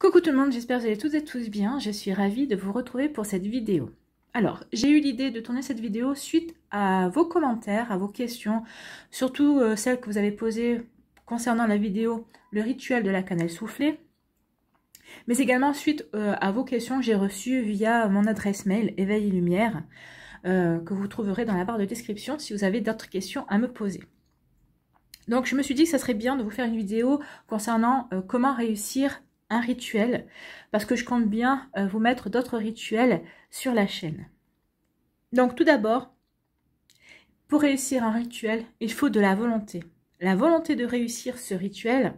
Coucou tout le monde, j'espère que vous allez toutes et tous bien. Je suis ravie de vous retrouver pour cette vidéo. Alors, j'ai eu l'idée de tourner cette vidéo suite à vos commentaires, à vos questions, surtout euh, celles que vous avez posées concernant la vidéo « Le rituel de la cannelle soufflée », mais également suite euh, à vos questions que j'ai reçues via mon adresse mail « Éveil et lumière euh, que vous trouverez dans la barre de description si vous avez d'autres questions à me poser. Donc je me suis dit que ça serait bien de vous faire une vidéo concernant comment réussir rituel, parce que je compte bien euh, vous mettre d'autres rituels sur la chaîne. Donc tout d'abord, pour réussir un rituel, il faut de la volonté. La volonté de réussir ce rituel.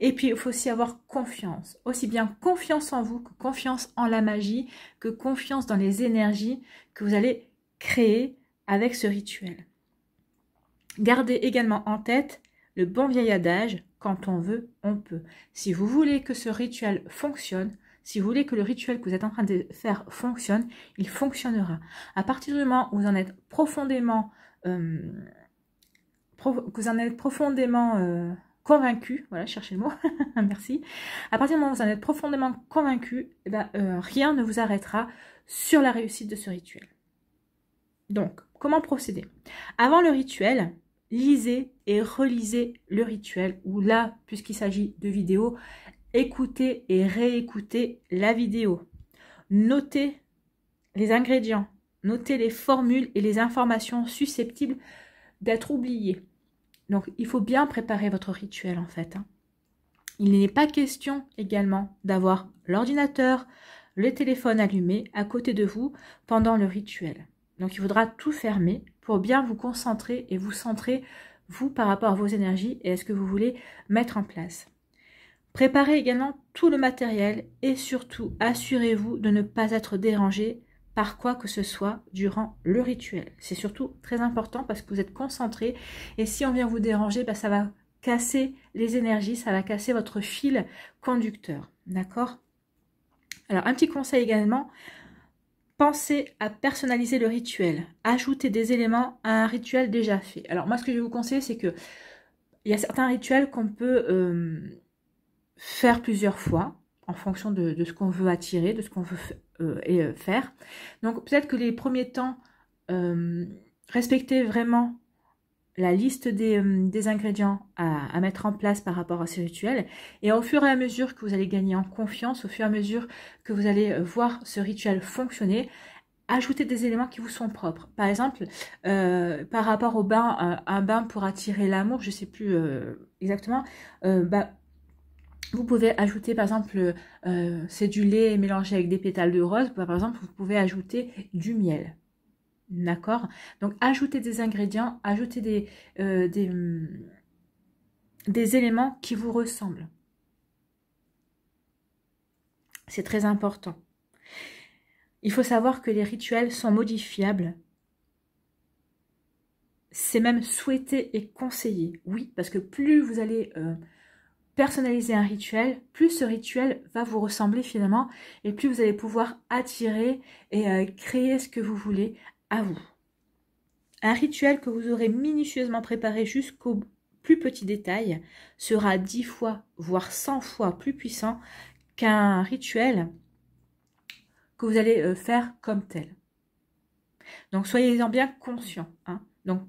Et puis, il faut aussi avoir confiance. Aussi bien confiance en vous que confiance en la magie, que confiance dans les énergies que vous allez créer avec ce rituel. Gardez également en tête le bon vieil adage, quand on veut, on peut. Si vous voulez que ce rituel fonctionne, si vous voulez que le rituel que vous êtes en train de faire fonctionne, il fonctionnera. À partir du moment où vous en êtes profondément, euh, vous en êtes profondément euh, convaincu, voilà, cherchez le mot, merci. À partir du moment où vous en êtes profondément convaincu, eh ben, euh, rien ne vous arrêtera sur la réussite de ce rituel. Donc, comment procéder Avant le rituel, lisez et relisez le rituel, ou là, puisqu'il s'agit de vidéo, écoutez et réécoutez la vidéo. Notez les ingrédients, notez les formules et les informations susceptibles d'être oubliées. Donc, il faut bien préparer votre rituel, en fait. Hein. Il n'est pas question également d'avoir l'ordinateur, le téléphone allumé à côté de vous pendant le rituel. Donc, il faudra tout fermer, bien vous concentrer et vous centrer, vous, par rapport à vos énergies et à ce que vous voulez mettre en place. Préparez également tout le matériel et surtout assurez-vous de ne pas être dérangé par quoi que ce soit durant le rituel. C'est surtout très important parce que vous êtes concentré et si on vient vous déranger, ben, ça va casser les énergies, ça va casser votre fil conducteur. D'accord Alors un petit conseil également, Pensez à personnaliser le rituel. Ajoutez des éléments à un rituel déjà fait. Alors moi, ce que je vais vous conseiller, c'est que il y a certains rituels qu'on peut euh, faire plusieurs fois en fonction de, ce qu'on veut attirer, de ce qu'on veut euh, euh, faire. Donc peut-être que les premiers temps, respectez vraiment la liste des, euh, ingrédients à, mettre en place par rapport à ce rituel. Et au fur et à mesure que vous allez gagner en confiance, au fur et à mesure que vous allez voir ce rituel fonctionner, ajoutez des éléments qui vous sont propres. Par exemple, euh, par rapport au bain, euh, un, bain pour attirer l'amour, je ne sais plus exactement, bah, vous pouvez ajouter par exemple, c'est du lait mélangé avec des pétales de rose, bah, par exemple, vous pouvez ajouter du miel. D'accord Donc ajoutez des ingrédients, ajoutez des, euh, hum, des, éléments qui vous ressemblent. C'est très important. Il faut savoir que les rituels sont modifiables. C'est même souhaité et conseillé. Oui, parce que plus vous allez euh, personnaliser un rituel, plus ce rituel va vous ressembler finalement et plus vous allez pouvoir attirer et euh, créer ce que vous voulez à vous. Un rituel que vous aurez minutieusement préparé jusqu'au plus petit détail sera dix fois, voire cent fois plus puissant qu'un rituel que vous allez euh, faire comme tel. Donc soyez-en bien conscient. Hein. Donc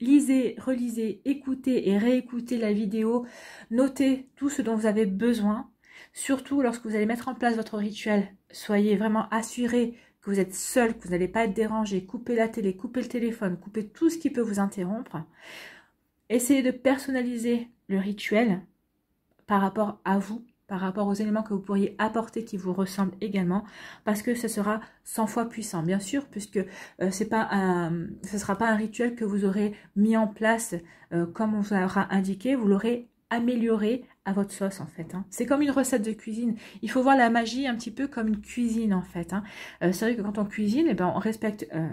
lisez, relisez, écoutez et réécoutez la vidéo, notez tout ce dont vous avez besoin. Surtout lorsque vous allez mettre en place votre rituel, soyez vraiment assuré que vous êtes seul, que vous n'allez pas être dérangé, coupez la télé, coupez le téléphone, coupez tout ce qui peut vous interrompre. Essayez de personnaliser le rituel par rapport à vous, par rapport aux éléments que vous pourriez apporter qui vous ressemblent également, parce que ce sera 100 fois puissant, bien sûr, puisque euh, pas ce ne sera pas un rituel que vous aurez mis en place euh, comme on vous aura indiqué, vous l'aurez amélioré à votre sauce en fait. Hein. C'est comme une recette de cuisine. Il faut voir la magie un petit peu comme une cuisine en fait. Hein. Euh, c'est vrai que quand on cuisine, eh ben, on respecte euh,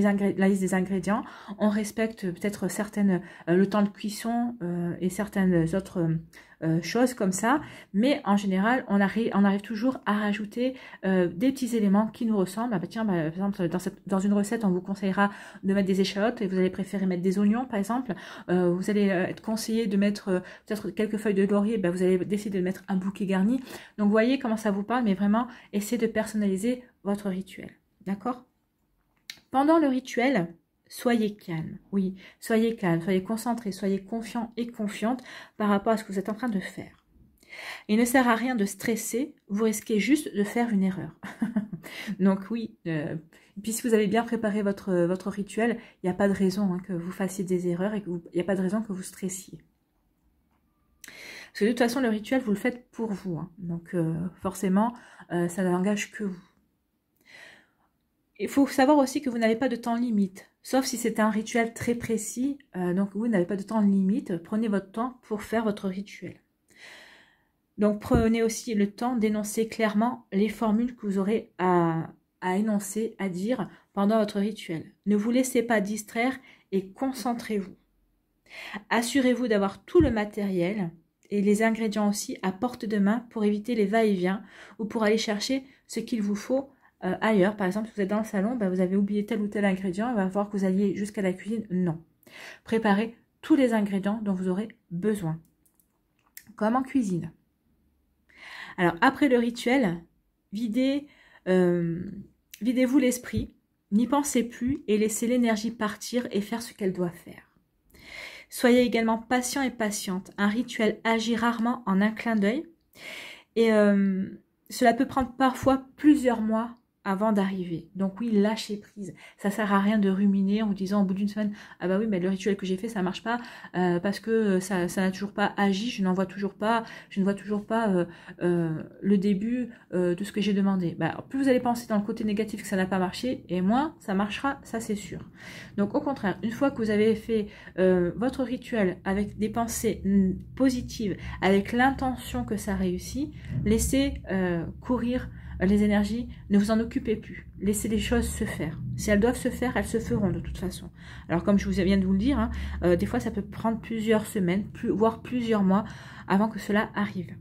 la liste des ingrédients. On respecte peut-être certaines euh, le temps de cuisson euh, et certaines autres euh, choses comme ça. Mais en général, on arrive, on arrive toujours à rajouter des petits éléments qui nous ressemblent. Ah bah tiens, bah, par exemple, dans, cette, dans une recette, on vous conseillera de mettre des échalotes et vous allez préférer mettre des oignons, par exemple. vous allez être conseillé de mettre peut-être quelques feuilles de laurier. Bah, vous allez décider de mettre un bouquet garni. Donc, voyez comment ça vous parle, mais vraiment, essayez de personnaliser votre rituel. D'accord pendant le rituel, soyez calme, oui, soyez calme, soyez concentré, soyez confiant et confiante par rapport à ce que vous êtes en train de faire. Il ne sert à rien de stresser, vous risquez juste de faire une erreur. Donc oui, euh, puis si vous avez bien préparé votre, votre rituel, il n'y a pas de raison hein, que vous fassiez des erreurs et il n'y a pas de raison que vous stressiez. Parce que de toute façon, le rituel, vous le faites pour vous. Hein. Donc euh, forcément, ça euh, ça n'engage que vous. Il faut savoir aussi que vous n'avez pas de temps limite, sauf si c'est un rituel très précis. Euh, donc vous n'avez pas de temps limite, prenez votre temps pour faire votre rituel. Donc prenez aussi le temps d'énoncer clairement les formules que vous aurez à, à énoncer, à dire pendant votre rituel. Ne vous laissez pas distraire et concentrez-vous. Assurez-vous d'avoir tout le matériel et les ingrédients aussi à porte de main pour éviter les va-et-vient ou pour aller chercher ce qu'il vous faut euh, ailleurs. Par exemple, si vous êtes dans le salon, bah, vous avez oublié tel ou tel ingrédient, il va falloir que vous alliez jusqu'à la cuisine. Non. Préparez tous les ingrédients dont vous aurez besoin, comme en cuisine. Alors, après le rituel, videz, euh, vous l'esprit, n'y pensez plus et laissez l'énergie partir et faire ce qu'elle doit faire. Soyez également patient et patiente. Un rituel agit rarement en un clin d'œil. Et euh, cela peut prendre parfois plusieurs mois avant d'arriver. Donc oui, lâchez prise. Ça sert à rien de ruminer en vous disant au bout d'une semaine, ah bah oui, mais le rituel que j'ai fait, ça marche pas euh, parce que euh, ça, ça n'a toujours pas agi, je n'en vois toujours pas, je ne vois toujours pas euh, le début de ce que j'ai demandé. Bah, plus vous allez penser dans le côté négatif que ça n'a pas marché, et moins ça marchera, ça c'est sûr. Donc au contraire, une fois que vous avez fait votre rituel avec des pensées positives, avec l'intention que ça réussit, laissez courir les énergies, ne vous en occupez plus. Laissez les choses se faire. Si elles doivent se faire, elles se feront de toute façon. Alors comme je vous viens de vous le dire, hein, euh, des fois ça peut prendre plusieurs semaines, voire plusieurs mois avant que cela arrive.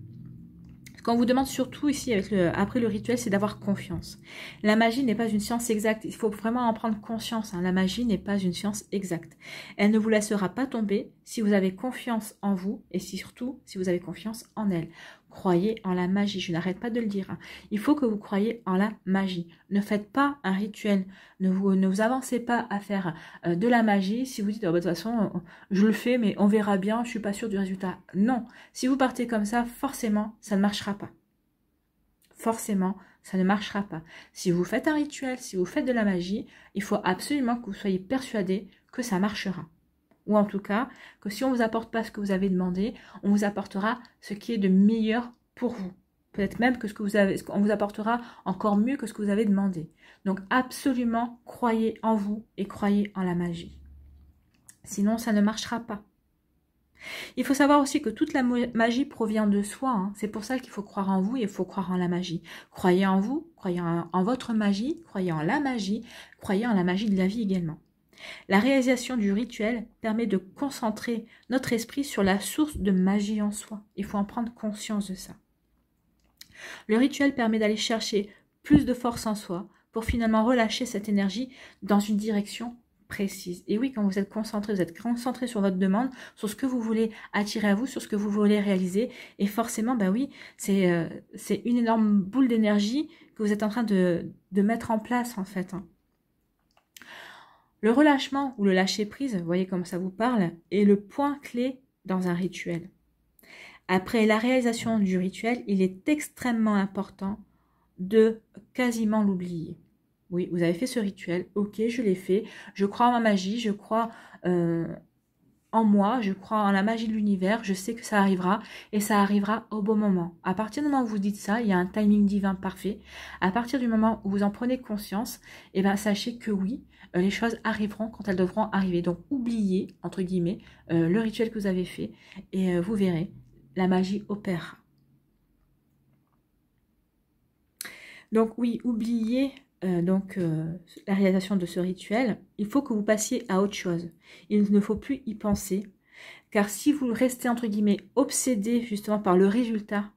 Ce qu'on vous demande surtout ici, après le rituel, c'est d'avoir confiance. La magie n'est pas une science exacte. Il faut vraiment en prendre conscience. Hein. La magie n'est pas une science exacte. Elle ne vous laissera pas tomber si vous avez confiance en vous et surtout si vous avez confiance en elle. Croyez en la magie, je n'arrête pas de le dire. Hein. Il faut que vous croyez en la magie. Ne faites pas un rituel, ne vous, avancez pas à faire euh, de la magie si vous dites oh, bah, de toute façon je le fais mais on verra bien, je suis pas sûr du résultat. Non, si vous partez comme ça, forcément ça ne marchera pas. Forcément, ça ne marchera pas. Si vous faites un rituel, si vous faites de la magie, il faut absolument que vous soyez persuadé que ça marchera. Ou en tout cas, que si on ne vous apporte pas ce que vous avez demandé, on vous apportera ce qui est de meilleur pour vous. Peut-être même que ce que vous avez, on vous apportera encore mieux que ce que vous avez demandé. Donc absolument, croyez en vous et croyez en la magie. Sinon, ça ne marchera pas. Il faut savoir aussi que toute la magie provient de soi. Hein. C'est pour ça qu'il faut croire en vous et il faut croire en la magie. Croyez en vous, croyez en votre magie, croyez en la magie, croyez en la magie de la vie également. La réalisation du rituel permet de concentrer notre esprit sur la source de magie en soi. Il faut en prendre conscience de ça. Le rituel permet d'aller chercher plus de force en soi pour finalement relâcher cette énergie dans une direction précise. Et oui, quand vous êtes concentré, vous êtes concentré sur votre demande, sur ce que vous voulez attirer à vous, sur ce que vous voulez réaliser. Et forcément, bah oui, c'est euh, une énorme boule d'énergie que vous êtes en train de, mettre en place en fait. Hein. Le relâchement ou le lâcher-prise, voyez comme ça vous parle, est le point clé dans un rituel. Après la réalisation du rituel, il est extrêmement important de quasiment l'oublier. Oui, vous avez fait ce rituel, ok, je l'ai fait, je crois en ma magie, je crois euh, en moi, je crois en la magie de l'univers, je sais que ça arrivera et ça arrivera au bon moment. À partir du moment où vous dites ça, il y a un timing divin parfait. À partir du moment où vous en prenez conscience, eh ben sachez que oui, euh, les choses arriveront quand elles devront arriver. Donc oubliez entre guillemets euh, le rituel que vous avez fait et euh, vous verrez, la magie opère. Donc oui, oubliez euh, donc euh, la réalisation de ce rituel, il faut que vous passiez à autre chose. Il ne faut plus y penser, car si vous restez entre guillemets obsédé justement par le résultat,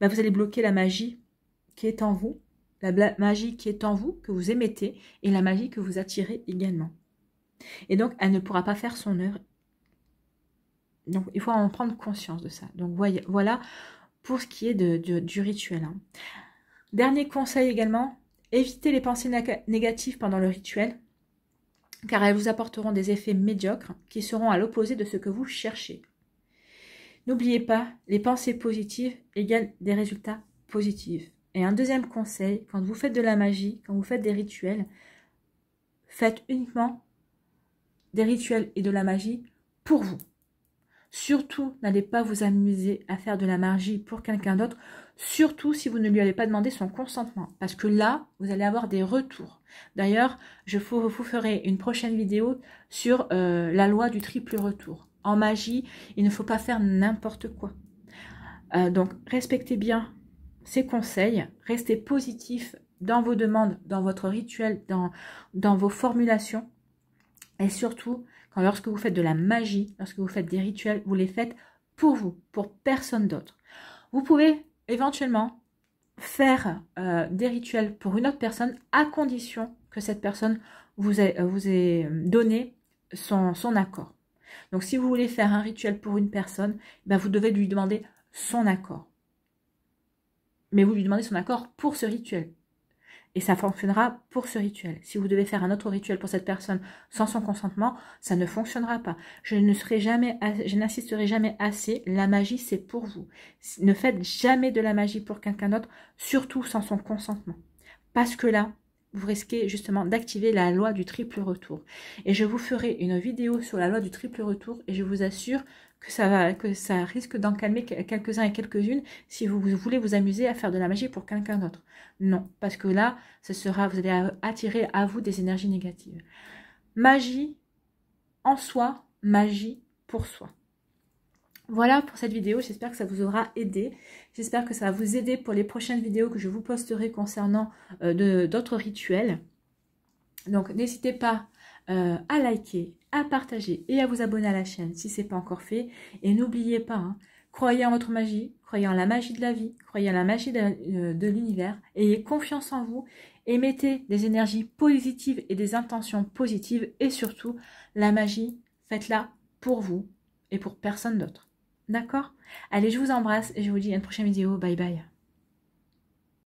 bah, vous allez bloquer la magie qui est en vous, la magie qui est en vous, que vous émettez, et la magie que vous attirez également. Et donc, elle ne pourra pas faire son œuvre. Donc, il faut en prendre conscience de ça. Donc, voilà pour ce qui est du rituel. Hein. Dernier conseil également, Évitez les pensées négatives pendant le rituel, car elles vous apporteront des effets médiocres qui seront à l'opposé de ce que vous cherchez. N'oubliez pas, les pensées positives égalent des résultats positifs. Et un deuxième conseil, quand vous faites de la magie, quand vous faites des rituels, faites uniquement des rituels et de la magie pour vous. Surtout, n'allez pas vous amuser à faire de la magie pour quelqu'un d'autre surtout si vous ne lui avez pas demandé son consentement, parce que là, vous allez avoir des retours. D'ailleurs, je vous, ferai une prochaine vidéo sur euh, la loi du triple retour. En magie, il ne faut pas faire n'importe quoi. Euh, donc, respectez bien ces conseils, restez positif dans vos demandes, dans votre rituel, dans, dans vos formulations, et surtout, quand lorsque vous faites de la magie, lorsque vous faites des rituels, vous les faites pour vous, pour personne d'autre. Vous pouvez éventuellement faire euh, des rituels pour une autre personne à condition que cette personne vous ait, euh, vous ait euh, donné son, accord. Donc si vous voulez faire un rituel pour une personne, eh ben, vous devez lui demander son accord. Mais vous lui demandez son accord pour ce rituel, et ça fonctionnera pour ce rituel. Si vous devez faire un autre rituel pour cette personne sans son consentement, ça ne fonctionnera pas. Je ne serai jamais, je n'insisterai jamais assez. La magie, c'est pour vous. Ne faites jamais de la magie pour quelqu'un d'autre, surtout sans son consentement. Parce que là, vous risquez justement d'activer la loi du triple retour. Et je vous ferai une vidéo sur la loi du triple retour et je vous assure que ça, va, que ça risque d'en calmer quelques-uns et quelques-unes si vous voulez vous amuser à faire de la magie pour quelqu'un d'autre. Non, parce que là, ce sera, vous allez attirer à vous des énergies négatives. Magie en soi, magie pour soi. Voilà pour cette vidéo, j'espère que ça vous aura aidé. J'espère que ça va vous aider pour les prochaines vidéos que je vous posterai concernant euh, d'autres rituels. Donc n'hésitez pas euh, à liker, à partager et à vous abonner à la chaîne si ce n'est pas encore fait. Et n'oubliez pas, hein, croyez en votre magie, croyez en la magie de la vie, croyez en la magie de, euh, de l'univers, ayez confiance en vous, émettez des énergies positives et des intentions positives et surtout, la magie, faites-la pour vous et pour personne d'autre. D'accord Allez, je vous embrasse et je vous dis à une prochaine vidéo. Bye bye